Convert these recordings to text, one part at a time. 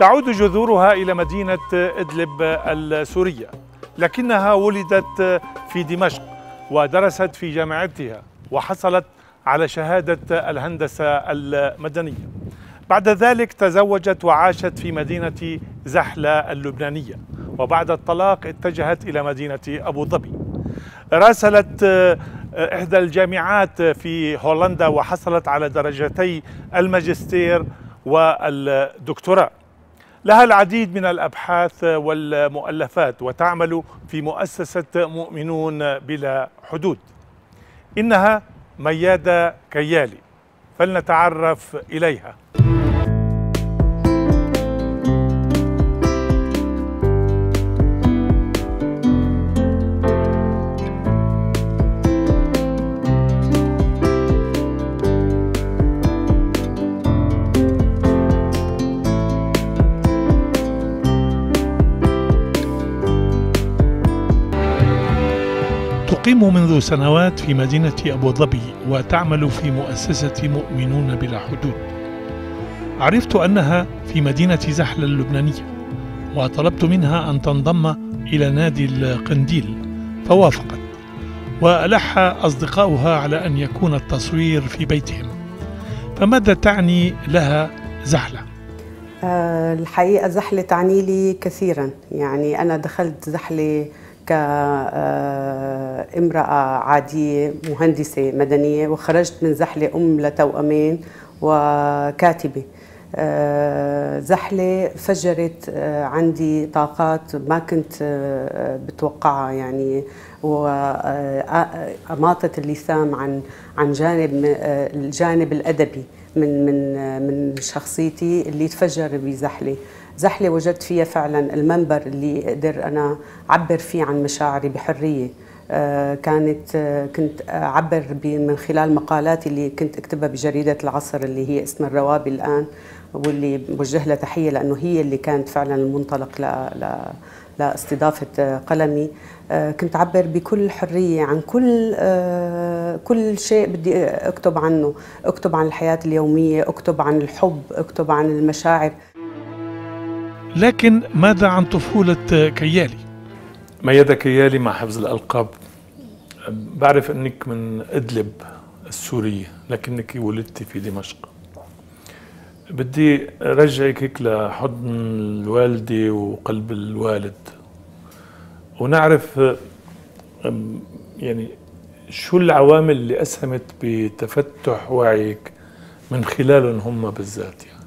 تعود جذورها إلى مدينة إدلب السورية لكنها ولدت في دمشق ودرست في جامعتها وحصلت على شهادة الهندسة المدنية بعد ذلك تزوجت وعاشت في مدينة زحلة اللبنانية وبعد الطلاق اتجهت إلى مدينة أبو ظبي راسلت آه، إحدى الجامعات في هولندا وحصلت على درجتي الماجستير والدكتوراه لها العديد من الأبحاث والمؤلفات وتعمل في مؤسسة مؤمنون بلا حدود إنها ميادة كيالي فلنتعرف إليها تقيم منذ سنوات في مدينة أبو ظبي وتعمل في مؤسسة مؤمنون بلا حدود عرفت أنها في مدينة زحلة اللبنانية وطلبت منها أن تنضم إلى نادي القنديل فوافقت وألح أصدقاؤها على أن يكون التصوير في بيتهم فماذا تعني لها زحلة؟ آه، الحقيقة زحلة تعني لي كثيرا يعني أنا دخلت زحلة كامرأة عادية مهندسة مدنية وخرجت من زحلة أم لتوأمين وكاتبة آه، زحلة فجرت آه، عندي طاقات ما كنت آه، بتوقعها يعني وأماطت اللثام عن عن جانب الجانب الأدبي من من من شخصيتي اللي تفجر بزحلة زحله وجدت فيها فعلا المنبر اللي اقدر انا اعبر فيه عن مشاعري بحريه آه، كانت آه، كنت اعبر من خلال مقالاتي اللي كنت اكتبها بجريده العصر اللي هي اسمها الروابي الان واللي بوجه لها تحيه لانه هي اللي كانت فعلا المنطلق ل... لاستضافه آه، قلمي كنت اعبر بكل حريه عن كل كل شيء بدي اكتب عنه اكتب عن الحياه اليوميه اكتب عن الحب اكتب عن المشاعر لكن ماذا عن طفولة كيالي؟ ميادة كيالي مع حفظ الألقاب بعرف أنك من إدلب السورية لكنك ولدت في دمشق بدي رجعك هيك لحضن الوالدة وقلب الوالد ونعرف يعني شو العوامل اللي أسهمت بتفتح وعيك من خلالهم هم بالذات يعني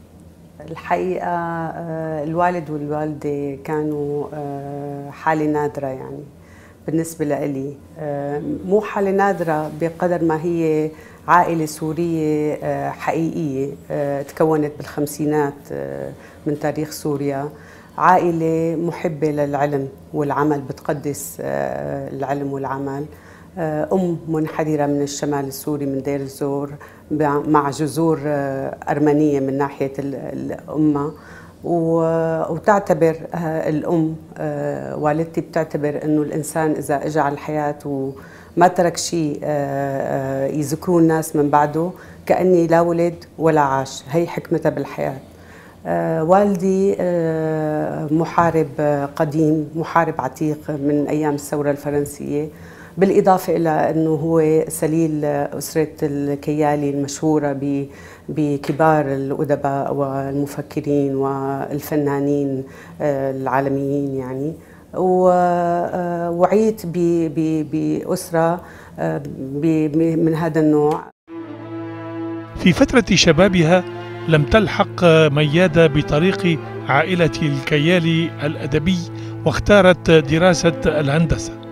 الحقيقة آه، الوالد والوالدة كانوا آه، حالة نادرة يعني بالنسبة لي آه، مو حالة نادرة بقدر ما هي عائلة سورية حقيقية تكونت بالخمسينات من تاريخ سوريا عائلة محبة للعلم والعمل بتقدس العلم والعمل أم منحدرة من الشمال السوري من دير الزور مع جذور آه، أرمنية من ناحية الأمة وتعتبر آه، الأم آه، والدتي بتعتبر أنه الإنسان إذا إجا على الحياة وما ترك شيء يذكروه الناس من بعده كأني لا ولد ولا عاش هي حكمتها بالحياة والدي محارب قديم محارب عتيق من أيام الثورة الفرنسية بالإضافة إلى أنه هو سليل أسرة الكيالي المشهورة بكبار الأدباء والمفكرين والفنانين آه، العالميين يعني ووعيت آه، بأسرة آه، من هذا النوع في فترة شبابها لم تلحق ميادة بطريق عائلة الكيالي الأدبي واختارت دراسة الهندسة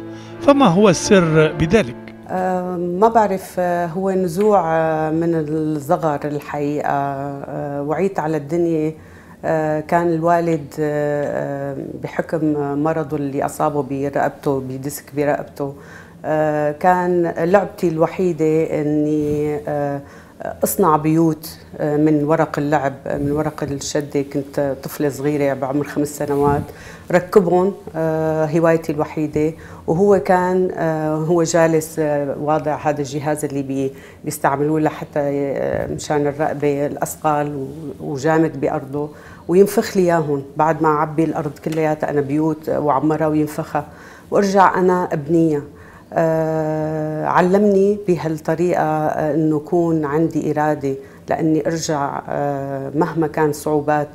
فما هو السر بذلك؟ أه ما بعرف آه، هو نزوع آه، من الصغر الحقيقة آه، وعيت على الدنيا كان الوالد بحكم مرضه اللي أصابه برقبته بديسك برقبته كان لعبتي الوحيدة أني اصنع بيوت آه، من ورق اللعب آه، من ورق الشده كنت طفله صغيره بعمر خمس سنوات ركبهم آه، هوايتي الوحيده وهو كان هو جالس واضع هذا الجهاز اللي بيستعملوه لحتى مشان الرقبه الاثقال وجامد بارضه وينفخ لي اياهم بعد ما اعبي الارض كلياتها انا بيوت وعمرها وينفخها وارجع انا ابنيها آه، علمني بهالطريقة آه، أنه يكون عندي إرادة لأني أرجع آه، مهما كان صعوبات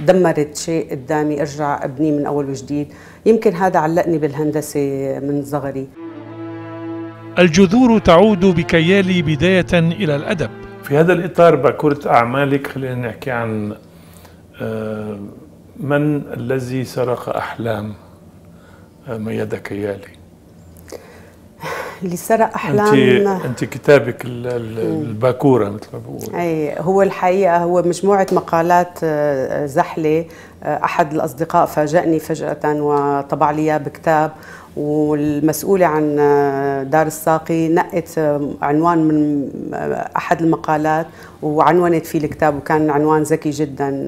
دمرت شيء قدامي أرجع أبنيه من أول وجديد يمكن هذا علقني بالهندسة من صغري الجذور تعود بكيالي بداية إلى الأدب في هذا الإطار باكورة أعمالك خلينا نحكي عن من الذي سرق أحلام ميادة كيالي اللي سرق احلام انت انت كتابك إيه. الباكوره مثل ما بقول اي هو الحقيقه هو مجموعه مقالات آه، زحله آه، احد الاصدقاء فاجئني فجاه وطبع لي اياه بكتاب والمسؤولة عن آه، دار الساقي نقت عنوان من أحد المقالات وعنونت فيه الكتاب وكان عنوان ذكي جدا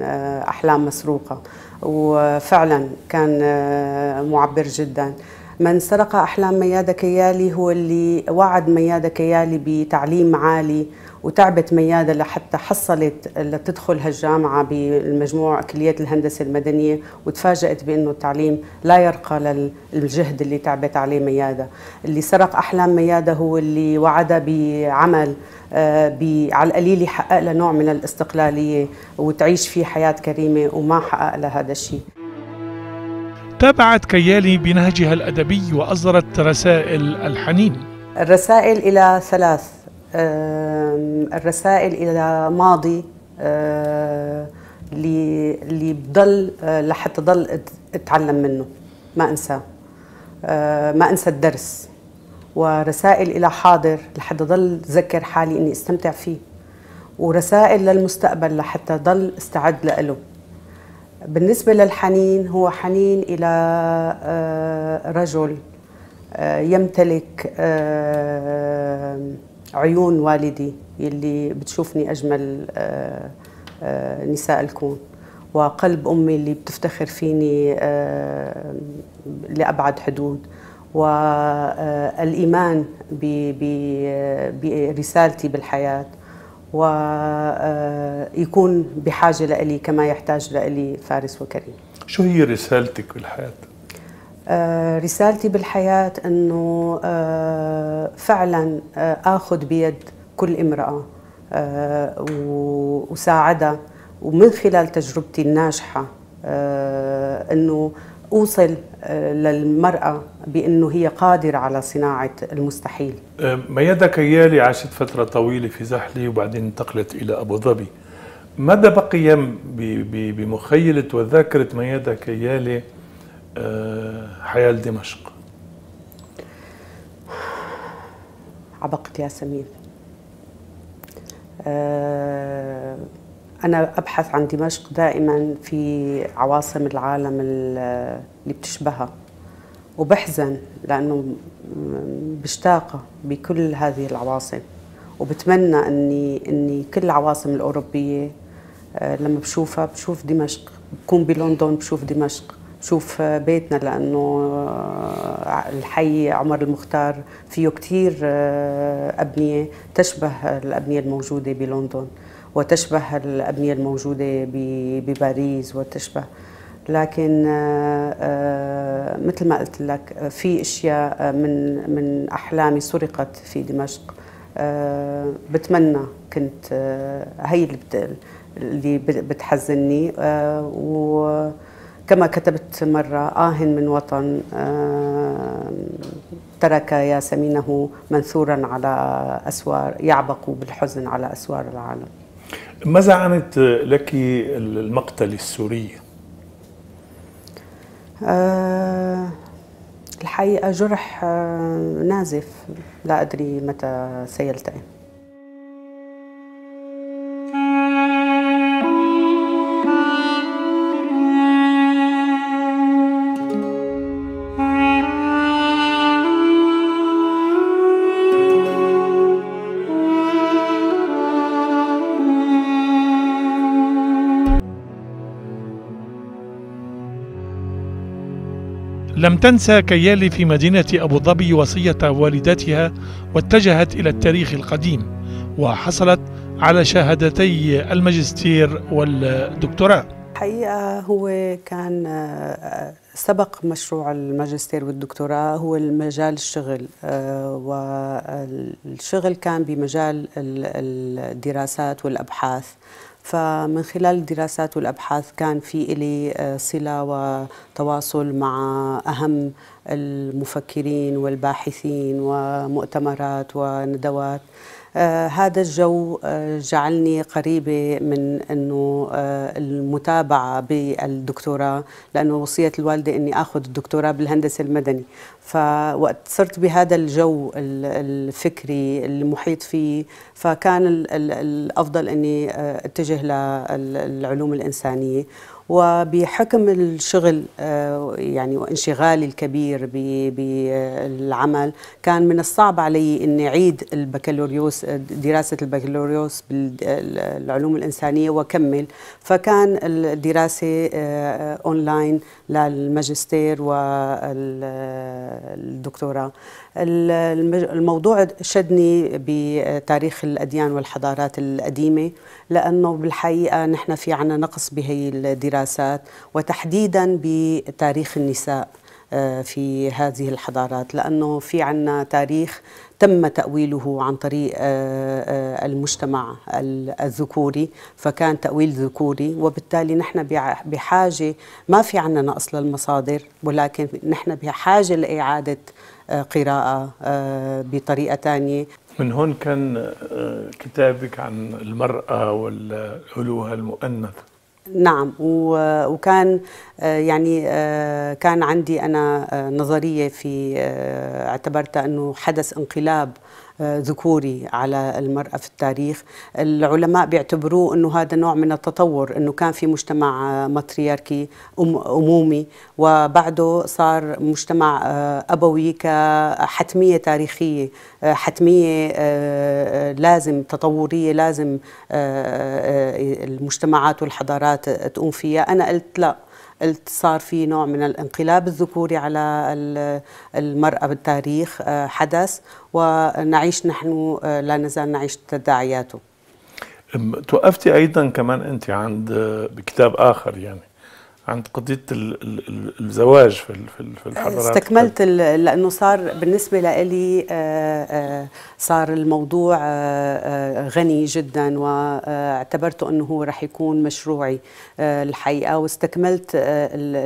أحلام مسروقة وفعلا كان معبر جدا من سرق أحلام ميادة كيالي هو اللي وعد ميادة كيالي بتعليم عالي وتعبت ميادة لحتى حصلت لتدخل هالجامعة بالمجموع كلية الهندسة المدنية وتفاجأت بأنه التعليم لا يرقى للجهد اللي تعبت عليه ميادة اللي سرق أحلام ميادة هو اللي وعدها بعمل آه، على القليل يحقق لها نوع من الاستقلالية وتعيش فيه حياة كريمة وما حقق لها هذا الشيء تابعت كيالي بنهجها الأدبي وأصدرت رسائل الحنين الرسائل إلى ثلاث الرسائل إلى ماضي اللي آه، بضل آه، لحتى ضل اتعلم منه ما انساه آه، ما انسى الدرس ورسائل الى حاضر لحتى ضل ذكر حالي اني استمتع فيه ورسائل للمستقبل لحتى ضل استعد له بالنسبة للحنين هو حنين إلى آه، رجل آه، يمتلك آه، عيون والدي اللي بتشوفني أجمل نساء الكون وقلب أمي اللي بتفتخر فيني لأبعد حدود والإيمان برسالتي بالحياة ويكون آه، بحاجه لإلي كما يحتاج لإلي فارس وكريم. شو هي رسالتك بالحياه؟ آه، رسالتي بالحياه انه آه، فعلا اخذ بيد كل امراه وساعدها ومن خلال تجربتي الناجحه انه اوصل آه، للمراه بانه هي قادره على صناعه المستحيل. آه، ميادة كيالي عاشت فتره طويله في زحلي وبعدين انتقلت الى ابو ظبي. ماذا بقي بمخيله وذاكره ميادة كيالي آه، حياه دمشق؟ عبقت ياسمين. أه أنا أبحث عن دمشق دائما في عواصم العالم اللي بتشبهها وبحزن لأنه بشتاقة بكل هذه العواصم وبتمنى أني, أني كل العواصم الأوروبية آه، لما بشوفها بشوف دمشق بكون بلندن بشوف دمشق بشوف بيتنا لأنه آه، الحي عمر المختار فيه كتير آه، أبنية تشبه الأبنية الموجودة بلندن وتشبه الأبنية الموجودة بباريس وتشبه لكن آه، آه، مثل ما قلت لك في اشياء آه، من من احلامي سرقت في دمشق بتمنى كنت هي اللي اللي بتحزني وكما كتبت مرة آه من وطن ترك ياسمينه منثورا على أسوار يعبق بالحزن على أسوار العالم ماذا عنت لك المقتل السوري؟ أه الحقيقة جرح آه، نازف لا أدري متى سيلتئم لم تنسى كيالي في مدينة أبو ظبي وصية والدتها واتجهت إلى التاريخ القديم وحصلت على شهادتي الماجستير والدكتوراه الحقيقة هو كان آه، سبق مشروع الماجستير والدكتوراه هو المجال الشغل آه، والشغل كان بمجال الدراسات والأبحاث فمن خلال الدراسات والأبحاث كان في لي آه، صلة وتواصل مع أهم المفكرين والباحثين ومؤتمرات وندوات آه هذا الجو آه جعلني قريبة من أنه آه المتابعة بالدكتوراه لأنه وصية الوالدة أني أخذ الدكتوراه بالهندسة المدني فوقت صرت بهذا الجو الفكري المحيط فيه فكان الأفضل أني آه، أتجه للعلوم الإنسانية وبحكم الشغل آه، يعني وانشغالي الكبير بالعمل كان من الصعب علي اني اعيد البكالوريوس آه، دراسه البكالوريوس بالعلوم الانسانيه واكمل فكان الدراسه اونلاين آه، للماجستير والدكتوراه الموضوع شدني بتاريخ الأديان والحضارات القديمة لأنه بالحقيقة نحن في عنا نقص بهي الدراسات وتحديدا بتاريخ النساء آه، في هذه الحضارات لأنه في عنا تاريخ تم تأويله عن طريق آه، آه، المجتمع الذكوري فكان تأويل ذكوري وبالتالي نحن بحاجة ما في عندنا نقص للمصادر ولكن نحن بحاجة لإعادة آه، قراءة بطريقة ثانية من هون كان كتابك عن المرأة والألوهة المؤنثة نعم وكان آه، يعني آه، كان عندي انا آه، نظريه في اعتبرتها انه حدث انقلاب ذكوري على المرأة في التاريخ العلماء بيعتبروه أنه هذا نوع من التطور أنه كان في مجتمع مطرياركي أمومي وبعده صار مجتمع آه، أبوي كحتمية تاريخية آه، حتمية آه، لازم تطورية لازم المجتمعات والحضارات تقوم فيها أنا قلت لا صار في نوع من الانقلاب الذكوري على المرأة بالتاريخ آه، حدث ونعيش نحن آه، لا نزال نعيش تداعياته توقفتي أيضا كمان أنت عند آه، بكتاب آخر يعني عند قضيه الزواج في الحضارات آه، استكملت لانه صار بالنسبه لي آه، آه، صار الموضوع غني جدا واعتبرته انه هو رح يكون مشروعي الحقيقه واستكملت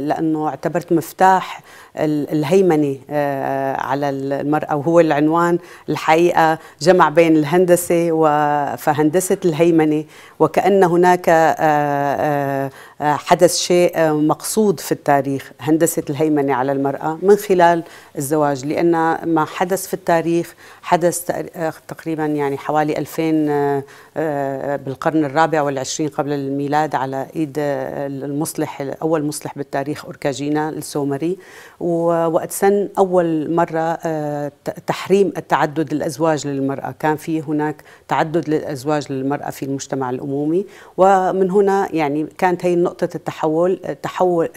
لانه اعتبرت مفتاح الهيمنه آه، على المراه وهو العنوان الحقيقه جمع بين الهندسه وفهندسه الهيمنه وكان هناك آه، آه، حدث شيء مقصود في التاريخ هندسه الهيمنه على المراه من خلال الزواج لان ما حدث في التاريخ حدث تقريبا يعني حوالي 2000 آه، بالقرن الرابع والعشرين قبل الميلاد على ايد آه، المصلح اول مصلح بالتاريخ اوركاجينا السومري ووقت سن اول مره آه، تحريم التعدد الازواج للمراه كان في هناك تعدد للازواج للمراه في المجتمع الامومي ومن هنا يعني كانت هي نقطه التحول تحول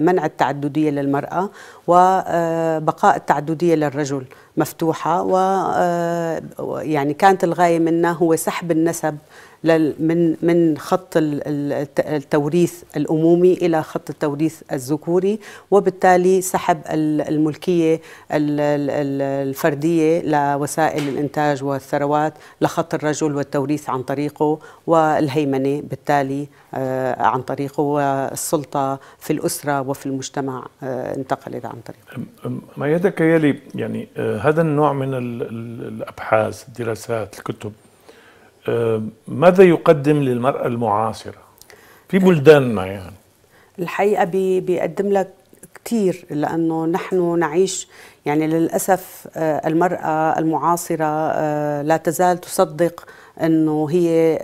منع التعدديه للمراه وبقاء التعددية للرجل مفتوحة ويعني آه، كانت الغاية منها هو سحب النسب من من خط التوريث الامومي الى خط التوريث الذكوري وبالتالي سحب الملكيه الفرديه لوسائل الانتاج والثروات لخط الرجل والتوريث عن طريقه والهيمنه بالتالي آه، عن طريقه والسلطه في الاسره وفي المجتمع آه، انتقلت عن طريقه. ما يلي يعني آه، هذا النوع من الابحاث الدراسات الكتب ماذا يقدم للمرأة المعاصرة في أه، بلداننا يعني الحقيقة بي بيقدم لك كثير لأنه نحن نعيش يعني للأسف آه، المرأة المعاصرة آه، لا تزال تصدق أنه هي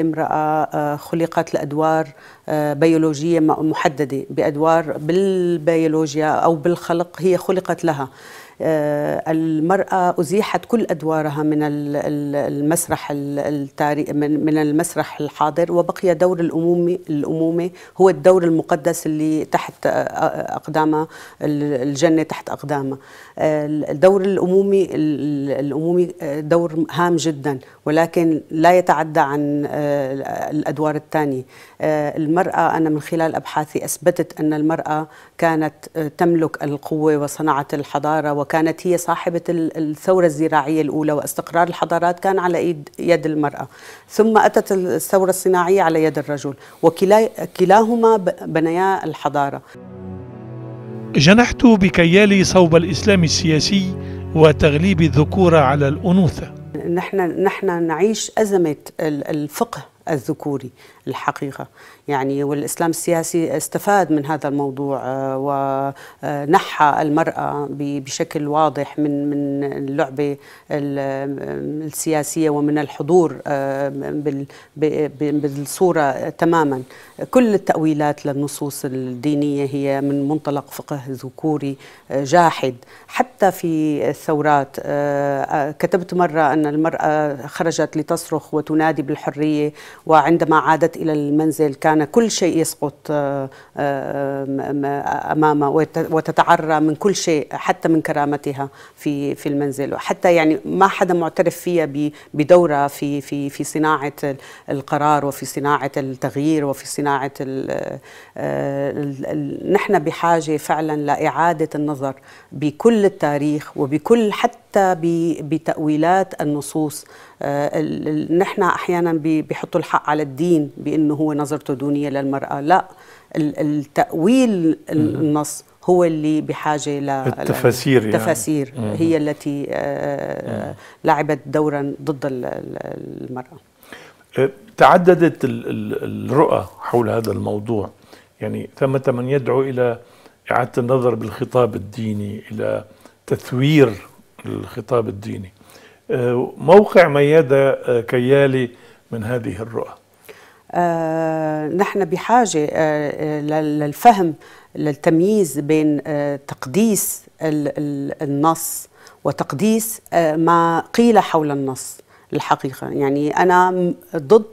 امرأة خلقت لأدوار بيولوجية محددة بأدوار بالبيولوجيا أو بالخلق هي خلقت لها آه، المرأة أزيحت كل أدوارها من المسرح من المسرح الحاضر وبقي دور الأمومة الأمومة هو الدور المقدس اللي تحت آه، آه، أقدامها الجنة تحت أقدامها دور الأمومة الأمومة دور هام جدا ولكن لا يتعدى عن الأدوار الثانية المرأة أنا من خلال أبحاثي أثبتت أن المرأة كانت آه، تملك القوة وصناعة الحضارة وكانت هي صاحبة الثورة الزراعية الأولى واستقرار الحضارات كان على يد المرأة ثم أتت الثورة الصناعية على يد الرجل وكلاهما بنيا الحضارة جنحت بكيالي صوب الإسلام السياسي وتغليب الذكورة على الأنوثة نحن, نحن نعيش أزمة الفقه الذكوري الحقيقة يعني والإسلام السياسي استفاد من هذا الموضوع آه، ونحى المرأة بشكل واضح من من اللعبة السياسية ومن الحضور آه، بالصورة تماما كل التأويلات للنصوص الدينية هي من منطلق فقه ذكوري آه، جاحد حتى في الثورات كتبت مرة أن المرأة خرجت لتصرخ وتنادي بالحرية وعندما عادت وصلت إلى المنزل كان كل شيء يسقط آه، آه، آه، أمامها وتتعرى من كل شيء حتى من كرامتها في في المنزل وحتى يعني ما حدا معترف فيها بدورها في في في صناعة القرار وفي صناعة التغيير وفي صناعة نحن بحاجة فعلا لإعادة النظر بكل التاريخ وبكل حتى بتأويلات النصوص نحن احيانا بيحطوا الحق على الدين بانه هو نظرته دونيه للمراه لا التاويل النص هو اللي بحاجه ل التفاسير التفاسير يعني. هي التي آه، لعبت دورا ضد المراه أه، تعددت الرؤى حول هذا الموضوع يعني ثمة من يدعو إلى إعادة النظر بالخطاب الديني إلى تثوير الخطاب الديني أه، موقع ميادة كيالي من هذه الرؤى آه، نحن بحاجة آه، آه، للفهم للتمييز بين تقديس النص وتقديس ما قيل حول النص الحقيقة يعني أنا ضد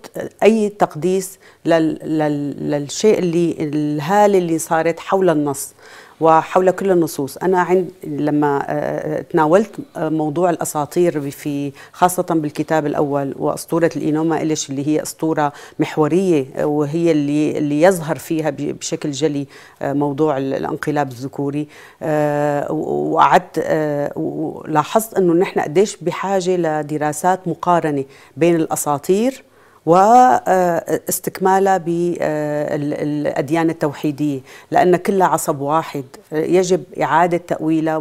أي تقديس للشيء اللي الهالة اللي صارت حول النص وحول كل النصوص أنا عند لما آه، آه، تناولت آه، موضوع الأساطير في خاصة بالكتاب الأول وأسطورة الاينوما إليش اللي هي أسطورة محورية وهي اللي, اللي يظهر فيها بشكل جلي موضوع الانقلاب الذكوري وقعدت ولاحظت أنه نحن قديش بحاجة لدراسات مقارنة بين الأساطير واستكمالها آه، بالأديان آه، التوحيدية لأن كلها عصب واحد يجب إعادة تأويلها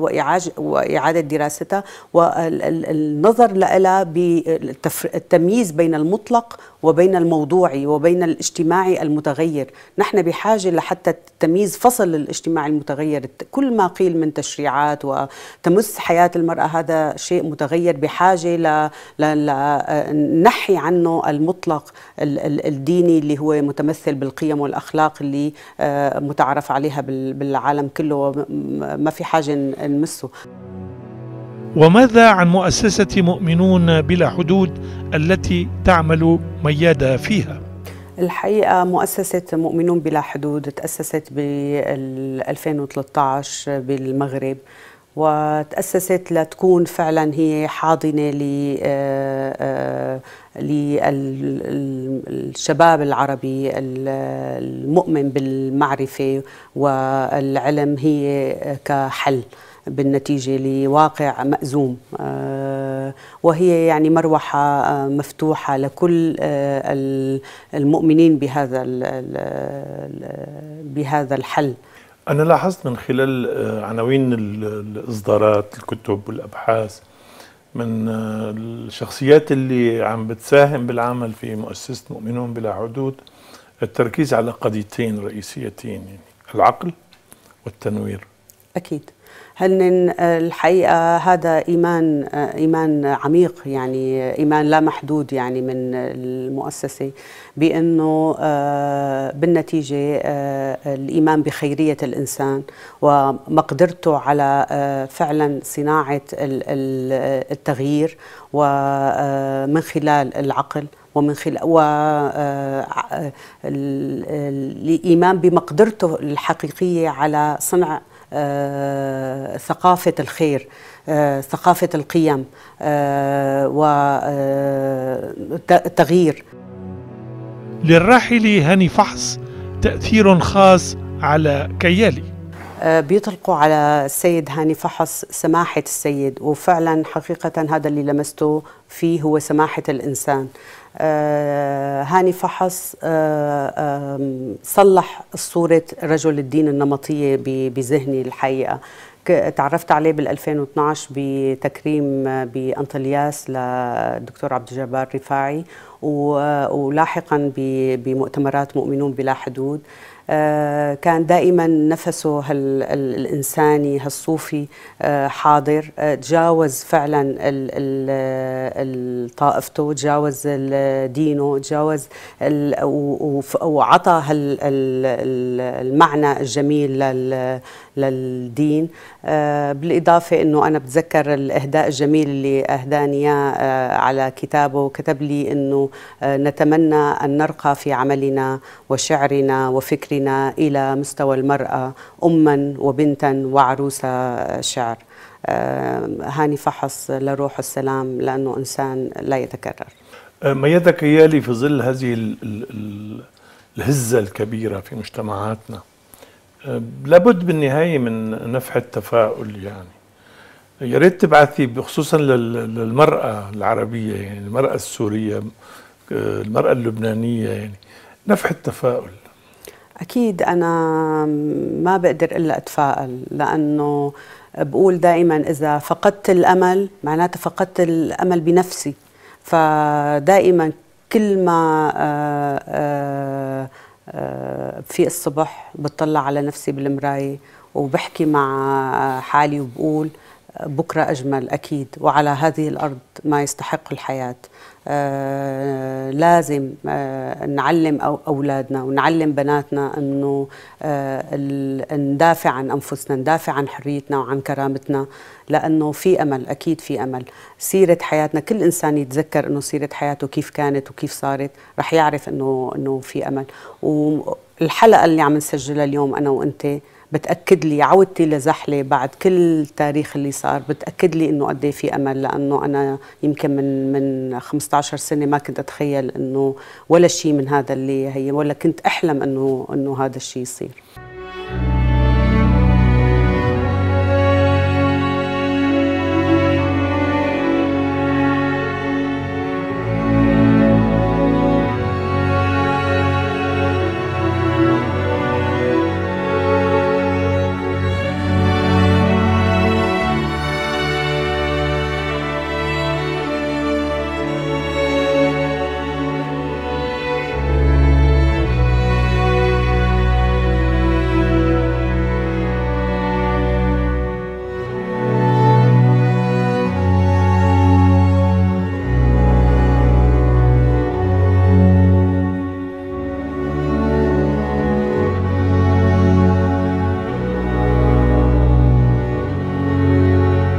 وإعادة دراستها والنظر لها بالتمييز بين المطلق وبين الموضوعي وبين الاجتماعي المتغير نحن بحاجة لحتى تمييز فصل الاجتماعي المتغير كل ما قيل من تشريعات وتمس حياة المرأة هذا شيء متغير بحاجة لنحي عنه المطلق الإطلاق الديني اللي هو متمثل بالقيم والأخلاق اللي آه، متعارف عليها بالعالم كله ما في حاجة نمسه وماذا عن مؤسسة مؤمنون بلا حدود التي تعمل ميادة فيها؟ الحقيقة مؤسسة مؤمنون بلا حدود تأسست بال 2013 بالمغرب وتأسست لتكون فعلا هي حاضنة آه، آه، للشباب العربي المؤمن بالمعرفة والعلم هي كحل بالنتيجة لواقع مأزوم آه، وهي يعني مروحة مفتوحة لكل المؤمنين بهذا بهذا الحل أنا لاحظت من خلال آه، عناوين الإصدارات الكتب والأبحاث من آه، الشخصيات اللي عم بتساهم بالعمل في مؤسسة مؤمنون بلا حدود التركيز على قضيتين رئيسيتين يعني العقل والتنوير أكيد هن الحقيقه هذا ايمان ايمان عميق يعني ايمان لا محدود يعني من المؤسسه بانه آه، بالنتيجه آه، الايمان بخيريه الانسان ومقدرته على آه، فعلا صناعه التغيير ومن خلال العقل ومن خلال الايمان بمقدرته الحقيقية على صنع آه، ثقافة الخير آه، ثقافة القيم آه، والتغيير للراحل هاني فحص تأثير خاص على كيالي بيطلقوا على السيد هاني فحص سماحة السيد وفعلا حقيقة هذا اللي لمسته فيه هو سماحة الإنسان آه، هاني فحص آه، صلح صورة رجل الدين النمطية بذهني الحقيقة تعرفت عليه بال 2012 بتكريم آه، بانطلياس للدكتور عبد الجبار رفاعي ولاحقا بمؤتمرات مؤمنون بلا حدود آه، كان دائما نفسه هال الإنساني هالصوفي آه، حاضر آه، تجاوز فعلا طائفته تجاوز دينه تجاوز وعطى المعنى الجميل للدين بالإضافة أنه أنا بتذكر الإهداء الجميل اللي أهداني إياه على كتابه كتب لي أنه نتمنى أن نرقى في عملنا وشعرنا وفكرنا علينا إلى مستوى المرأة أما وبنتا وعروسة شعر آه، هاني فحص لروح السلام لأنه إنسان لا يتكرر آه، يدك يالي في ظل هذه الهزة الكبيرة في مجتمعاتنا آه، لابد بالنهاية من نفح التفاؤل يعني يا ريت تبعثي خصوصا للمرأة العربية يعني المرأة السورية المرأة اللبنانية يعني نفح التفاؤل أكيد أنا ما بقدر إلا أتفائل لأنه بقول دائما إذا فقدت الأمل معناته فقدت الأمل بنفسي فدائما كل ما آه، آه، آه، في الصبح بطلع على نفسي بالمراية وبحكي مع حالي وبقول بكرة أجمل أكيد وعلى هذه الأرض ما يستحق الحياة آه لازم آه نعلم أو أولادنا ونعلم بناتنا أنه آه ندافع عن أنفسنا ندافع عن حريتنا وعن كرامتنا لأنه في أمل أكيد في أمل سيرة حياتنا كل إنسان يتذكر أنه سيرة حياته كيف كانت وكيف صارت رح يعرف أنه, إنه في أمل والحلقة اللي عم نسجلها اليوم أنا وأنت بتاكد لي عودتي لزحله بعد كل التاريخ اللي صار بتاكد لي انه قد إيه في امل لانه انا يمكن من من 15 سنه ما كنت اتخيل انه ولا شيء من هذا اللي هي ولا كنت احلم انه انه هذا الشيء يصير